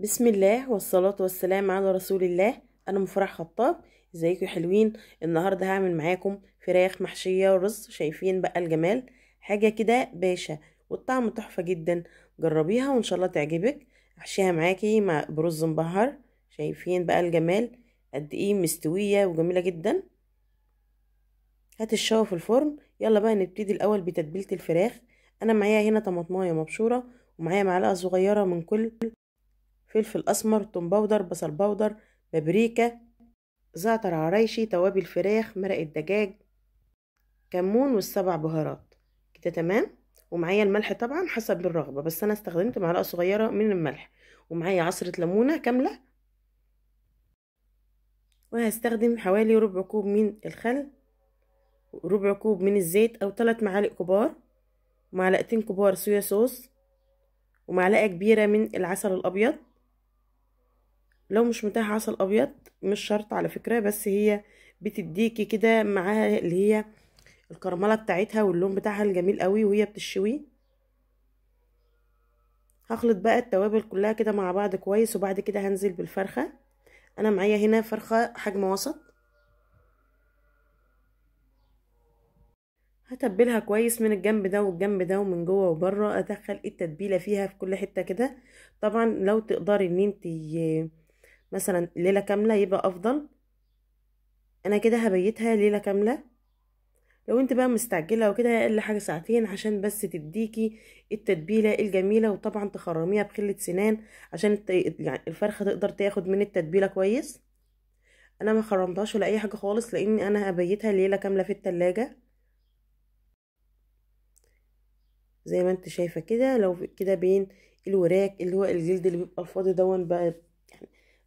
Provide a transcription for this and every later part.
بسم الله والصلاة والسلام على رسول الله أنا مفرح خطاب ازيكم حلوين النهاردة هعمل معاكم فراخ محشية ورز شايفين بقى الجمال حاجة كده باشا والطعم تحفة جدا جربيها وإن شاء الله تعجبك احشيها معاكي مع برز مبهر شايفين بقى الجمال قد ايه مستوية وجميلة جدا هات الشوا في الفرن يلا بقى نبتدي الأول بتتبيلة الفراخ أنا معايا هنا طماطماية مبشورة ومعايا معلقة صغيرة من كل فلفل أسمر توم باودر بصل باودر بابريكا زعتر عريشي توابل فراخ مرق الدجاج كمون والسبع بهارات كده تمام ومعايا الملح طبعا حسب الرغبة بس أنا استخدمت معلقة صغيرة من الملح ومعايا عصرة ليمونة كاملة وهستخدم حوالي ربع كوب من الخل ربع كوب من الزيت أو ثلاث معالق كبار معلقتين كبار صويا صوص ومعلقة كبيرة من العسل الأبيض لو مش متاح عسل ابيض مش شرط على فكره بس هي بتديكي كده معاها اللي هي الكرمله بتاعتها واللون بتاعها الجميل قوي وهي بتشوي هخلط بقى التوابل كلها كده مع بعض كويس وبعد كده هنزل بالفرخه انا معايا هنا فرخه حجم وسط هتبلها كويس من الجنب ده والجنب ده ومن جوه وبره ادخل التتبيله فيها في كل حته كده طبعا لو تقدري ان انتي مثلا ليلة كاملة يبقى أفضل أنا كده هبيتها ليلة كاملة لو انت بقى مستعجلة وكده أقل حاجة ساعتين عشان بس تديكي التتبيلة الجميلة وطبعا تخرميها بخلة سنان عشان يعني الفرخة تقدر تاخد من التتبيلة كويس أنا ما خرمتهاش ولا أي حاجة خالص لأن أنا هبيتها ليلة كاملة في التلاجة زي ما انت شايفة كده لو كده بين الوراك اللي هو الجلد اللي بيبقى الفاضي دون بقى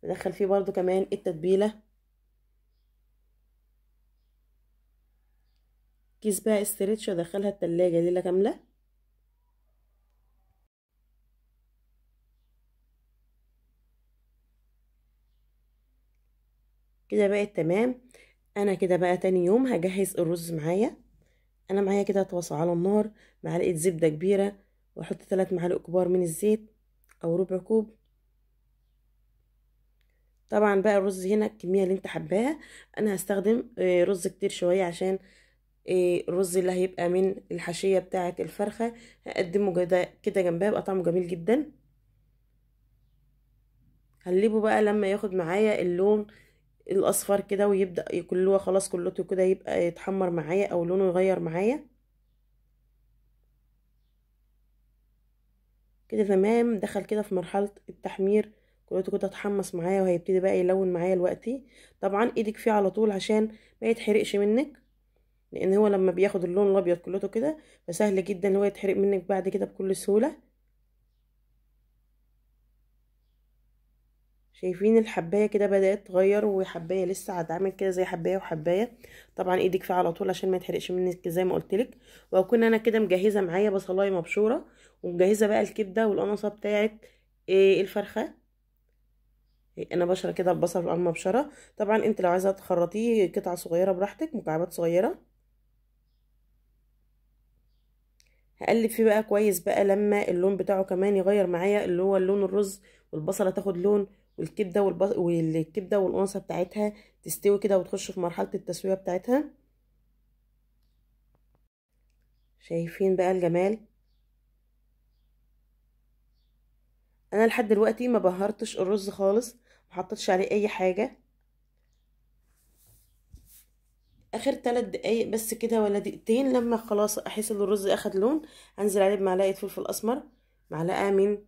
ندخل فيه برضو كمان التتبيلة كيس بقى استريتش وادخلها التلاجة ليلة كاملة كده بقت تمام انا كده بقى تاني يوم هجهز الرز معايا انا معايا كده طاسه على النار معلقه زبده كبيره واحط ثلاث معالق كبار من الزيت او ربع كوب طبعا بقى الرز هنا الكميه اللي انت حباها انا هستخدم آه، رز كتير شويه عشان آه، الرز اللي هيبقى من الحشيه بتاعه الفرخه هقدمه كده جنبها بقى طعمه جميل جدا هقلبه بقى لما ياخد معايا اللون الاصفر كده ويبدا كلوه خلاص كلته كده يبقى يتحمر معايا او لونه يغير معايا كده تمام دخل كده في مرحله التحمير كرته كده اتحمص معايا وهيبتدي بقى يلون معايا دلوقتي طبعا ايدك فيه على طول عشان ما يتحرقش منك لان هو لما بياخد اللون الابيض كلته كده فسهل جدا ان هو يتحرق منك بعد كده بكل سهوله شايفين الحبايه كده بدات تغير وحبايه لسه هتعمل كده زي حبايه وحبايه طبعا ايدك فيه على طول عشان ما يتحرقش منك زي ما قلت لك واكون انا كده مجهزه معايا بصلايه مبشوره ومجهزه بقى الكبده والقناصه بتاعه آه، الفرخه انا بشره كده البصل المبشره طبعا انت لو عايزه تخرطيه قطع صغيره براحتك مكعبات صغيره هقلب فيه بقى كويس بقى لما اللون بتاعه كمان يغير معايا اللي هو اللون الرز والبصله تاخد لون والكبده والبص... والكبده والقنصه بتاعتها تستوي كده وتخش في مرحله التسويه بتاعتها شايفين بقى الجمال انا لحد دلوقتي ما بهرتش الرز خالص ما حطيتش عليه اي حاجه اخر ثلاث دقايق بس كده ولا دقيقتين لما خلاص احس ان الرز اخد لون انزل عليه بمعلقه فلفل اسمر معلقه من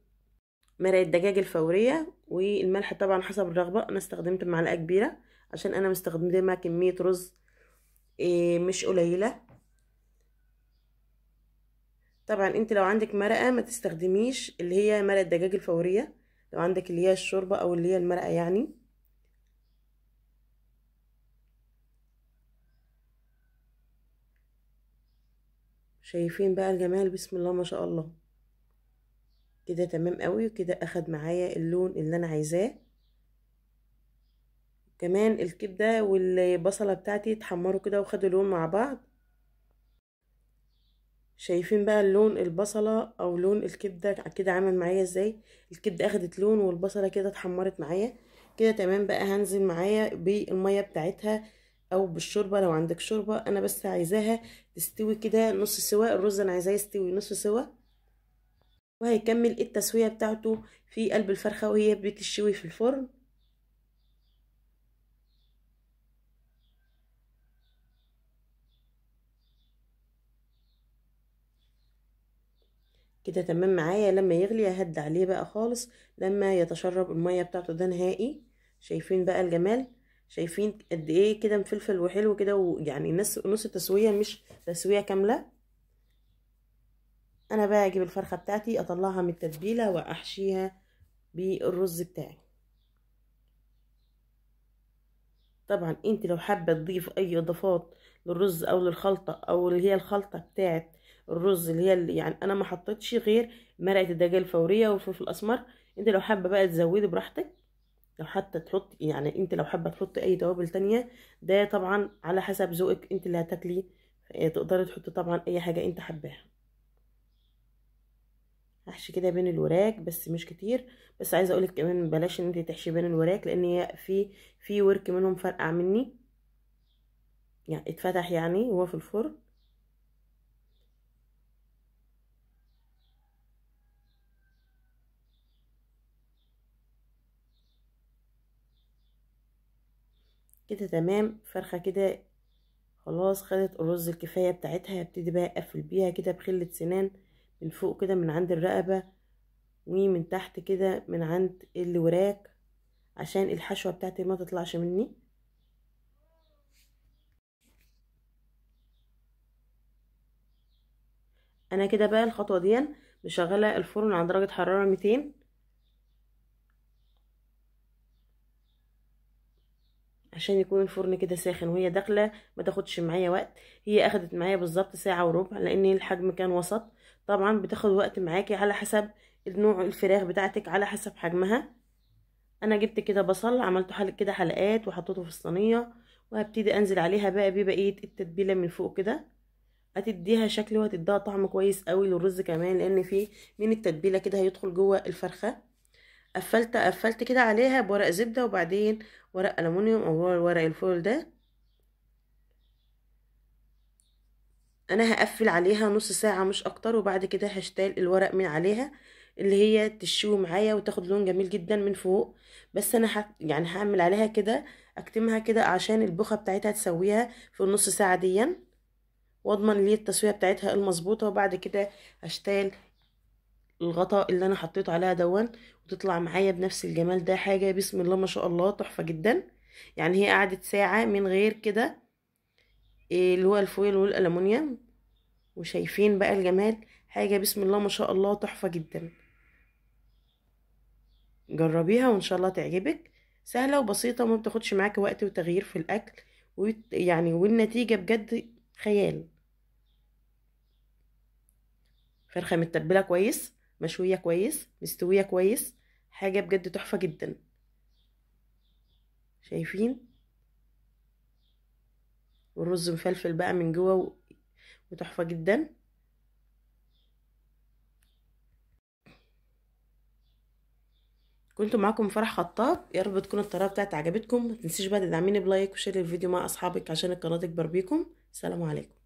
مرقه الدجاج الفوريه والملح طبعا حسب الرغبه انا استخدمت معلقه كبيره عشان انا مستخدمه كميه رز إيه، مش قليله طبعا انت لو عندك مرقه ما تستخدميش اللي هي مرقه الدجاج الفوريه لو عندك اللي هي الشوربه او اللي هي المرقه يعني شايفين بقى الجمال بسم الله ما شاء الله كده تمام قوي وكده اخد معايا اللون اللي انا عايزاه كمان الكبده والبصله بتاعتي اتحمروا كده وخدوا لون مع بعض شايفين بقى اللون البصلة او لون الكبدة كده عمل معايا ازاي الكبدة اخدت لون والبصلة كده اتحمرت معايا كده تمام بقى هنزل معايا بالمية بتاعتها او بالشوربة لو عندك شوربة انا بس عايزاها تستوي كده نص سوا الرز انا عايزاه يستوي نص سوا وهيكمل التسوية بتاعته في قلب الفرخة وهي بتشوي في الفرن كده تمام معايا لما يغلي اهد عليه بقى خالص لما يتشرب المية بتاعته ده نهائي شايفين بقى الجمال شايفين قد ايه كده مفلفل وحلو كده ويعني نص نص تسويه مش تسويه كامله انا بقى اجيب الفرخه بتاعتي اطلعها من التتبيله واحشيها بالرز بتاعي طبعا انت لو حابه تضيف اي اضافات للرز او للخلطه او اللي هي الخلطه بتاعت الرز اللي هي يعني انا ما حطيتش غير مرقه الدجاج الفوريه والفلفل الاسمر انت لو حابه بقى تزودي براحتك لو حتى تحط يعني انت لو حابه تحطي اي توابل تانية ده طبعا على حسب ذوقك انت اللي هتاكلي آه، تقدري تحطي طبعا اي حاجه انت حباها احشي كده بين الوراك بس مش كتير بس عايزه اقولك كمان بلاش ان انت تحشي بين الوراك لان هي في في ورك منهم فرقع مني يعني اتفتح يعني وهو في الفرن كده تمام فرخة كده خلاص خدت الرز الكفاية بتاعتها هبتدي بقى اقفل بيها كده بخلة سنان من فوق كده من عند الرقبة ومن تحت كده من عند الوراك عشان الحشوة بتاعتي ما تطلعش مني انا كده بقى الخطوة دي مشغلة الفرن عند درجة حرارة 200 عشان يكون الفرن كده ساخن وهي داخله ما تاخدش معايا وقت هي اخدت معايا بالظبط ساعه وربع لان الحجم كان وسط طبعا بتاخد وقت معاكي على حسب نوع الفراخ بتاعتك على حسب حجمها انا جبت كده بصل عملته حل كده حلقات وحطيته في الصينيه وهبتدي انزل عليها بقى ببقيه إيه، التتبيله من فوق كده هتديها شكل وهتديها طعم كويس قوي للرز كمان لان فيه من التتبيله كده هيدخل جوه الفرخه قفلت قفلت كده عليها بورق زبدة وبعدين ورق ألمونيوم أو ورق الفول ده أنا هقفل عليها نص ساعة مش أكتر وبعد كده هشتال الورق من عليها اللي هي تشو معايا وتاخد لون جميل جدا من فوق بس أنا ح... يعني هعمل عليها كده أكتمها كده عشان البخة بتاعتها تسويها في النص ساعة ديا واضمن ليه التسويه بتاعتها المظبوطه وبعد كده هشتال الغطاء اللي انا حطيته عليها دون وتطلع معايا بنفس الجمال ده حاجه بسم الله ما شاء الله تحفه جدا يعني هي قعدت ساعه من غير كده إيه، اللي هو الفويل والالومنيوم وشايفين بقى الجمال حاجه بسم الله ما شاء الله تحفه جدا جربيها وان شاء الله تعجبك سهله وبسيطه وما بتاخدش معاكي وقت وتغيير في الاكل ويعني والنتيجه بجد خيال فرخه متبله كويس مشوية كويس مستوية كويس حاجة بجد تحفة جدا شايفين والرز مفلفل بقى من جوه وتحفة جدا كنت معاكم فرح خطاط يا رب تكون الطريقه بتاعتي عجبتكم ما تنسيش بقى تدعميني بلايك وشير الفيديو مع اصحابك عشان القناه تكبر بيكم سلام عليكم